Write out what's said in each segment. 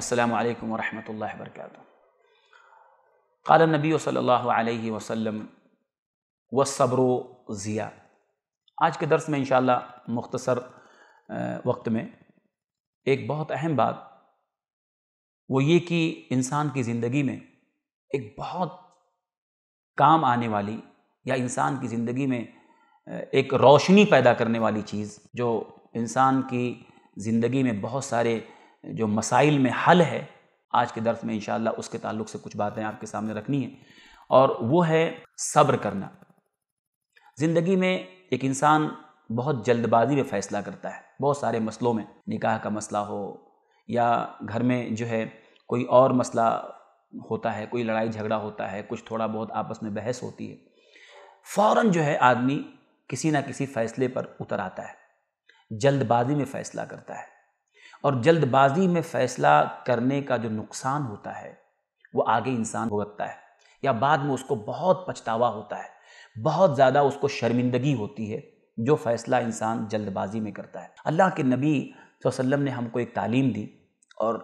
अस्सलाम वालेकुम वरहमतुल्लाहि वबरकातुहू قال नबी सल्लल्लाहु अलैहि वसल्लम वसब्र ज़िया आज के दर्स में इन मुख्तसर वक्त में एक बहुत अहम बात वो ये कि इंसान की ज़िंदगी में एक बहुत काम आने वाली या इंसान की ज़िंदगी में एक रोशनी पैदा करने वाली चीज़ जो इंसान की ज़िंदगी में बहुत सारे जो मसाइल में हल है आज के दर्द में इंशाल्लाह उसके ताल्लुक से कुछ बातें आपके सामने रखनी है और वो है सब्र करना ज़िंदगी में एक इंसान बहुत जल्दबाजी में फ़ैसला करता है बहुत सारे मसलों में निकाह का मसला हो या घर में जो है कोई और मसला होता है कोई लड़ाई झगड़ा होता है कुछ थोड़ा बहुत आपस में बहस होती है फ़ौर जो है आदमी किसी ना किसी फ़ैसले पर उतर आता है जल्दबाजी में फ़ैसला करता है और जल्दबाजी में फैसला करने का जो नुकसान होता है वो आगे इंसान भुगतता है या बाद में उसको बहुत पछतावा होता है बहुत ज़्यादा उसको शर्मिंदगी होती है जो फैसला इंसान जल्दबाजी में करता है अल्लाह के नबी वसल्लम ने हमको एक तालीम दी और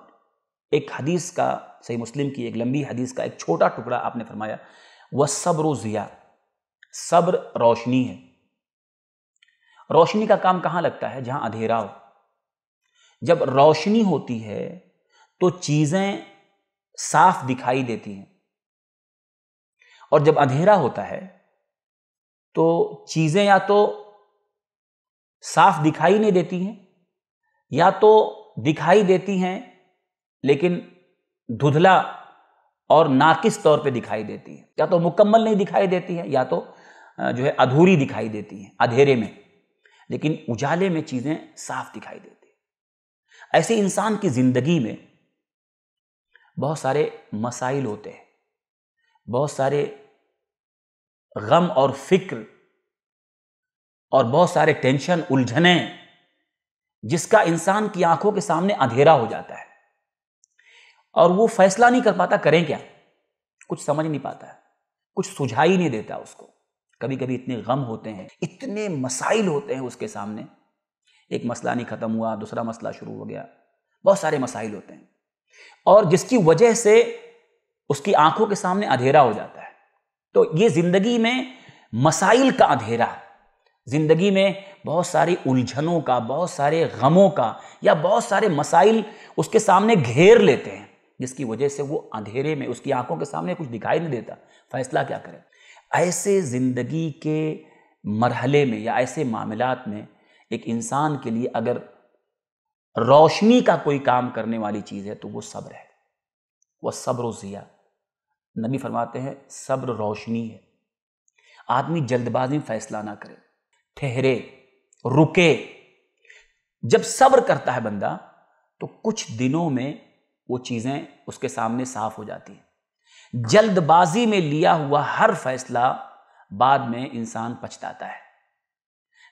एक हदीस का सही मुस्लिम की एक लंबी हदीस का एक छोटा टुकड़ा आपने फरमाया वह सब्र ज़िया सब्र रोशनी है रोशनी का काम कहाँ लगता है जहाँ अंधेरा हो जब रोशनी होती है तो चीज़ें साफ दिखाई देती हैं और जब अंधेरा होता है तो चीज़ें या तो साफ दिखाई नहीं देती हैं या तो दिखाई देती हैं लेकिन धुधला और नाकिस तौर पे दिखाई देती है या तो मुकम्मल नहीं दिखाई देती है या तो जो है अधूरी दिखाई देती है अधेरे में लेकिन उजाले में चीज़ें साफ दिखाई देती ऐसे इंसान की ज़िंदगी में बहुत सारे मसाइल होते हैं बहुत सारे गम और फिक्र और बहुत सारे टेंशन उलझने जिसका इंसान की आंखों के सामने अंधेरा हो जाता है और वो फैसला नहीं कर पाता करें क्या कुछ समझ नहीं पाता है कुछ सुझाई नहीं देता उसको कभी कभी इतने गम होते हैं इतने मसाइल होते हैं उसके सामने एक मसला नहीं ख़त्म हुआ दूसरा मसला शुरू हो गया बहुत सारे मसाइल होते हैं और जिसकी वजह से उसकी आंखों के सामने अंधेरा हो जाता है तो ये ज़िंदगी में मसाइल का अंधेरा ज़िंदगी में बहुत सारी उलझनों का बहुत सारे गमों का या बहुत सारे मसाइल उसके सामने घेर लेते हैं जिसकी वजह से वो अंधेरे में उसकी आंखों के सामने कुछ दिखाई नहीं देता फैसला क्या करें ऐसे ज़िंदगी के मरहले में या ऐसे मामलात में एक इंसान के लिए अगर रोशनी का कोई काम करने वाली चीज़ है तो वो सब्र है वह सब्र ज़िया नबी फरमाते हैं सब्र रोशनी है आदमी जल्दबाजी में फैसला ना करे ठहरे रुके जब सब्र करता है बंदा तो कुछ दिनों में वो चीज़ें उसके सामने साफ हो जाती हैं जल्दबाजी में लिया हुआ हर फैसला बाद में इंसान पछताता है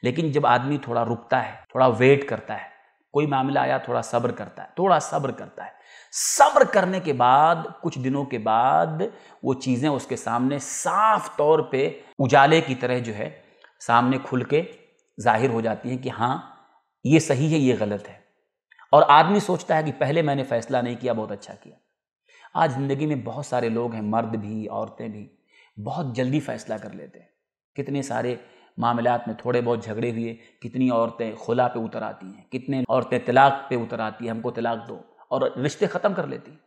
लेकिन जब आदमी थोड़ा रुकता है थोड़ा वेट करता है कोई मामला आया थोड़ा सब्र करता है थोड़ा सब्र करता है सब्र करने के बाद कुछ दिनों के बाद वो चीज़ें उसके सामने साफ तौर पे उजाले की तरह जो है सामने खुल के जाहिर हो जाती हैं कि हाँ ये सही है ये गलत है और आदमी सोचता है कि पहले मैंने फैसला नहीं किया बहुत अच्छा किया आज ज़िंदगी में बहुत सारे लोग हैं मर्द भी औरतें भी बहुत जल्दी फैसला कर लेते हैं कितने सारे मामलात में थोड़े बहुत झगड़े हुए कितनी औरतें खुला पे उतर आती हैं कितने औरतें तलाक पे उतर आती हैं हमको तलाक दो और रिश्ते ख़त्म कर लेती हैं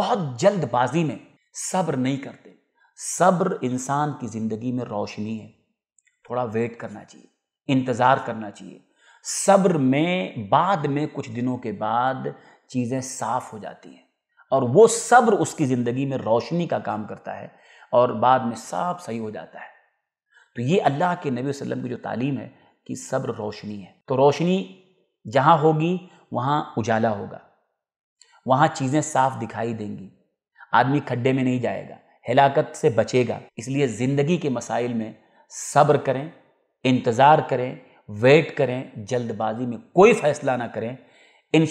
बहुत जल्दबाजी में सब्र नहीं करते सब्र इंसान की ज़िंदगी में रोशनी है थोड़ा वेट करना चाहिए इंतज़ार करना चाहिए सब्र में बाद में कुछ दिनों के बाद चीज़ें साफ हो जाती हैं और वो सब्र उसकी ज़िंदगी में रोशनी का काम करता है और बाद में साफ सही हो जाता है तो ये अल्लाह के नबी वसल्लम की जो तालीम है कि सब्र रोशनी है तो रोशनी जहाँ होगी वहाँ उजाला होगा वहाँ चीज़ें साफ दिखाई देंगी आदमी खड्डे में नहीं जाएगा हिलाकत से बचेगा इसलिए ज़िंदगी के मसाइल में सब्र करें इंतज़ार करें वेट करें जल्दबाजी में कोई फ़ैसला ना करें इन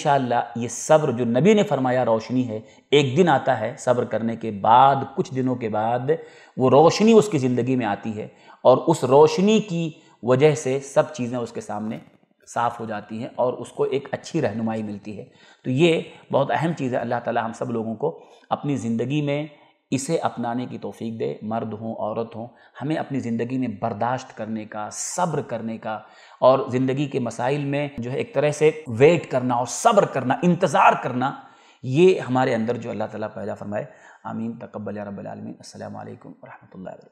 ये सब्र जो नबी ने फरमाया रोशनी है एक दिन आता है सब्र करने के बाद कुछ दिनों के बाद वो रोशनी उसकी ज़िंदगी में आती है और उस रोशनी की वजह से सब चीज़ें उसके सामने साफ़ हो जाती हैं और उसको एक अच्छी रहनुमाई मिलती है तो ये बहुत अहम चीज़ है अल्लाह ताला हम सब लोगों को अपनी ज़िंदगी में इसे अपनाने की तोफीक दे मर्द हों औरत हों हमें अपनी ज़िंदगी में बर्दाश्त करने का सब्र करने का और ज़िंदगी के मसाइल में जो है एक तरह से वेट करना और सब्र करना इंतज़ार करना ये हमारे अंदर जो अल्लाह ताला पैदा फरमाए आमीन तकबल रबालमीन असल वरहमल वर्क